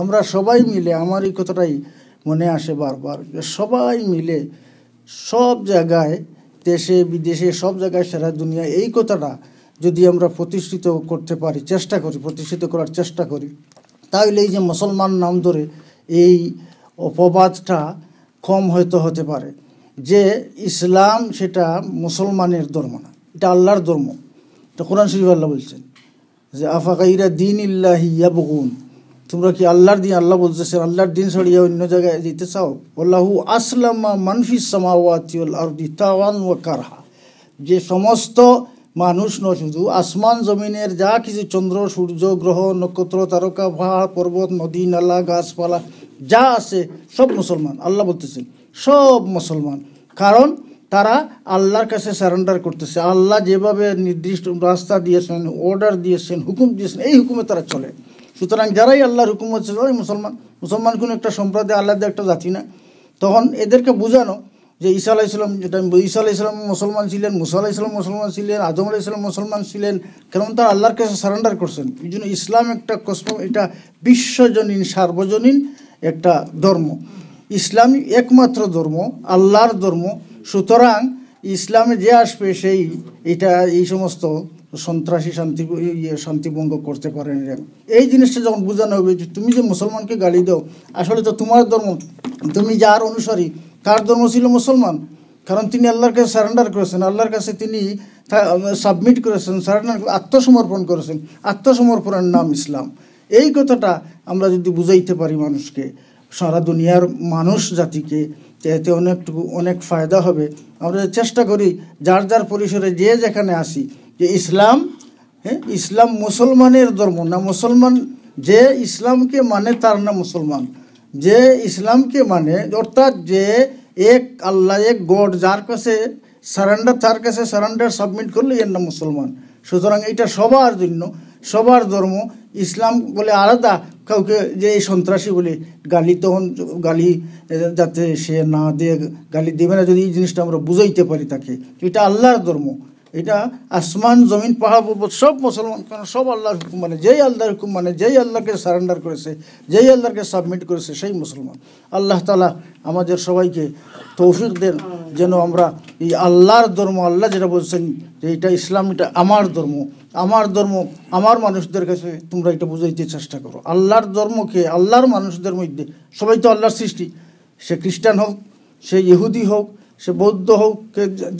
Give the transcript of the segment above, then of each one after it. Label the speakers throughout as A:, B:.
A: আমরা সবাই মিলে আমার এই কথাটাই মনে আসে বারবার সবাই মিলে সব জায়গায় দেশে বিদেশে সব জায়গায় সারা দুনিয়া এই কথাটা যদি আমরা প্রতিষ্ঠিত করতে পারি চেষ্টা করি প্রতিষ্ঠিত করার চেষ্টা করি তাহলে এই যে মুসলমান নাম ধরে এই অপবাদটা কম হয়তো হতে পারে যে ইসলাম সেটা মুসলমানের ধর্ম না এটা আল্লাহর ধর্ম তো কোরআন শরীফ আল্লাহ বলছেন যে আফাকাইরা দিন ইল্লাহ ইয়াবগুন তোমরা কি আল্লাহর দিন আল্লাহ বলতেছেন আল্লাহর দিন সরিয়ে অন্য জায়গায় দিতে চাও আল্লাহু আসলামা মানফি ও কারহা যে সমস্ত মানুষ ন শুধু আসমান জমিনের যা কিছু চন্দ্র সূর্য গ্রহ নক্ষত্র তারকা পাহাড় পর্বত নদী নালা গাছপালা যা আছে সব মুসলমান আল্লাহ বলতেছেন সব মুসলমান কারণ তারা আল্লাহর কাছে সারেন্ডার করতেছে আল্লাহ যেভাবে নির্দিষ্ট রাস্তা দিয়েছেন অর্ডার দিয়েছেন হুকুম দিয়েছেন এই হুকুমে তারা চলে সুতরাং যারাই আল্লাহর হুকুম হচ্ছে ওই মুসলমান মুসলমান কোনো একটা সম্প্রদায় আল্লাহ একটা জাতি না তখন এদেরকে বোঝানো যে ঈসা আলাহ ইসলাম যেটা আমি ঈসা আলাহ ইসলাম মুসলমান ছিলেন মুসা আলাহ ইসলাম মুসলমান ছিলেন আজম আলাহ ইসলাম মুসলমান ছিলেন কেন তারা আল্লাহর কাছে সারেন্ডার করছেন এই জন্য ইসলাম একটা কসম এটা বিশ্বজনীন সার্বজনীন একটা ধর্ম ইসলামই একমাত্র ধর্ম আল্লাহর ধর্ম সুতরাং ইসলামে যে আসবে সেই এটা এই সমস্ত সন্ত্রাসী শান্তি ইয়ে শান্তিভঙ্গ করতে পারেন এই জিনিসটা যখন বোঝানো হবে যে তুমি যে মুসলমানকে গালি দাও আসলে তো তোমার ধর্ম তুমি যার অনুসারী কার ধর্ম ছিল মুসলমান কারণ তিনি আল্লাহর কাছে সারেন্ডার করেছেন আল্লাহর কাছে তিনি সাবমিট করেছেন সারেন্ডার আত্মসমর্পণ করেছেন আত্মসমর্পণের নাম ইসলাম এই কথাটা আমরা যদি বুঝাইতে পারি মানুষকে সারা দুনিয়ার মানুষ জাতিকে এতে অনেকটুকু অনেক ফায়দা হবে আমরা চেষ্টা করি যার যার পরিসরে যে যেখানে আসি যে ইসলাম হ্যাঁ ইসলাম মুসলমানের ধর্ম না মুসলমান যে ইসলামকে মানে তার না মুসলমান যে ইসলামকে মানে অর্থাৎ যে এক আল্লাহ এক গড যার কাছে সারেন্ডার তার কাছে সারেন্ডার সাবমিট করলে এর নাম মুসলমান সুতরাং এটা সবার জন্য সবার ধর্ম ইসলাম বলে আলাদা কাউকে যে এই সন্ত্রাসী বলে গালি তখন গালি যাতে সে না দিয়ে গালি দেবে না যদি এই জিনিসটা আমরা বুঝাইতে পারি তাকে এটা আল্লাহর ধর্ম এটা আসমান জমিন পাহাড় পর্বত সব মুসলমান সব আল্লাহর হুকুম মানে যেই আল্লাহর হুকুম মানে যেই আল্লাহকে সারেন্ডার করেছে যেই আল্লাহকে সাবমিট করেছে সেই মুসলমান আল্লাহ তালা আমাদের সবাইকে তৌফিক দেন যেন আমরা এই আল্লাহর ধর্ম আল্লাহ যেটা বলছেন যে এটা ইসলাম এটা আমার ধর্ম আমার ধর্ম আমার মানুষদের কাছে তোমরা এটা বুঝাইতে চেষ্টা করো আল্লাহর ধর্মকে আল্লাহর মানুষদের মধ্যে সবাই তো আল্লাহর সৃষ্টি সে খ্রিস্টান হোক সে ইহুদি হোক সে বৌদ্ধ হোক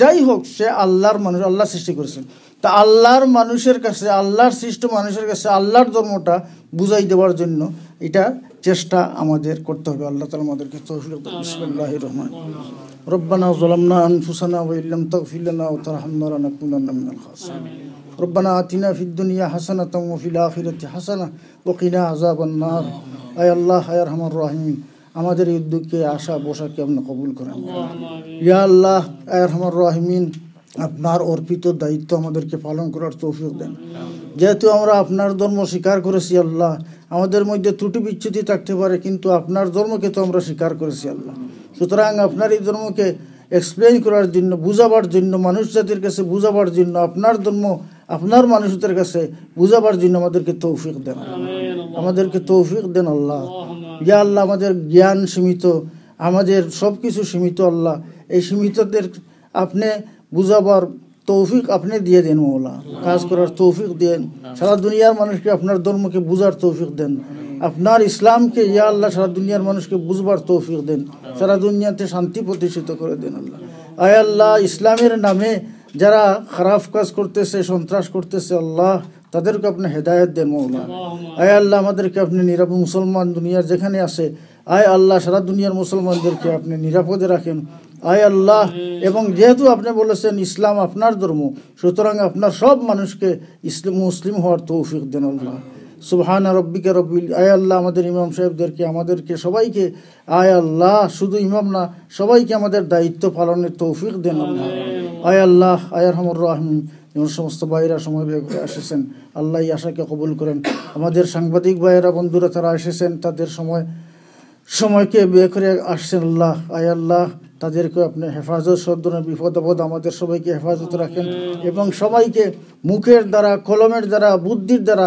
A: যাই হোক সে আল্লাহর মানুষ আল্লাহ সৃষ্টি করেছেন তা আল্লাহর মানুষের কাছে আল্লাহর সৃষ্ট মানুষের কাছে আল্লাহর ধর্মটা বুঝাই দেওয়ার জন্য এটা চেষ্টা আমাদের করতে হবে আল্লাহ তালা আমাদেরকে বিসমুল্লাহ রহমান রব্বানা জলামনা আনফুসানা ওয়াইল্লাম তগফিলানা ও তারহামনা নাকুনান্না মিনাল খাসিন ربنا হাসানা في الدنيا حسنة وفي الآخرة حسنة وقنا عذاب النار الله الراحمين আমাদের এই উদ্যোগকে আশা বসাকে আপনি কবুল করেন ইয়া আল্লাহ রহমান রহমিন আপনার অর্পিত দায়িত্ব আমাদেরকে পালন করার তৌফিক দেন যেহেতু আমরা আপনার ধর্ম স্বীকার করেছি আল্লাহ আমাদের মধ্যে ত্রুটি বিচ্ছুতি থাকতে পারে কিন্তু আপনার ধর্মকে তো আমরা স্বীকার করেছি আল্লাহ সুতরাং আপনার এই ধর্মকে এক্সপ্লেন করার জন্য বুঝাবার জন্য মানুষ জাতির কাছে বুঝাবার জন্য আপনার ধর্ম আপনার মানুষদের কাছে বুঝাবার জন্য আমাদেরকে তৌফিক দেন আমাদেরকে তৌফিক দেন আল্লাহ ইয়া আল্লাহ আমাদের জ্ঞান সীমিত আমাদের সব কিছু সীমিত আল্লাহ এই সীমিতদের আপনি বুঝাবার তৌফিক আপনি দিয়ে দেন মৌলা কাজ করার তৌফিক দেন সারা দুনিয়ার মানুষকে আপনার ধর্মকে বুঝার তৌফিক দেন আপনার ইসলামকে ইয়া আল্লাহ সারা দুনিয়ার মানুষকে বুঝবার তৌফিক দেন সারা দুনিয়াতে শান্তি প্রতিষ্ঠিত করে দেন আল্লাহ আয় আল্লাহ ইসলামের নামে যারা খারাপ কাজ করতেছে সন্ত্রাস করতেছে আল্লাহ তাদেরকে আপনি হেদায়ত দেন মৌলান আয় আল্লাহ আমাদেরকে আপনি নিরাপ মুসলমান দুনিয়ার যেখানে আছে আয় আল্লাহ সারা দুনিয়ার মুসলমানদেরকে আপনি নিরাপদে রাখেন আয় আল্লাহ এবং যেহেতু আপনি বলেছেন ইসলাম আপনার ধর্ম সুতরাং আপনার সব মানুষকে ইসলাম মুসলিম হওয়ার তৌফিক দেন আল্লাহ সুবহান রব্বিকে রব্বিল আয় আল্লাহ আমাদের ইমাম সাহেবদেরকে আমাদেরকে সবাইকে আয় আল্লাহ শুধু ইমাম না সবাইকে আমাদের দায়িত্ব পালনের তৌফিক দেন আল্লাহ আয় আল্লাহ আয়ারহমর রাহমিন যেমন সমস্ত ভাইয়েরা সময় করে এসেছেন আল্লাহ আশাকে কবুল করেন আমাদের সাংবাদিক ভাইয়েরা বন্ধুরা তারা এসেছেন তাদের সময় সময়কে বিয়ে করে আসছেন আল্লাহ আয় আল্লাহ তাদেরকে আপনি হেফাজত সব ধরনের বিপদ আপদ আমাদের সবাইকে হেফাজত রাখেন এবং সবাইকে মুখের দ্বারা কলমের দ্বারা বুদ্ধির দ্বারা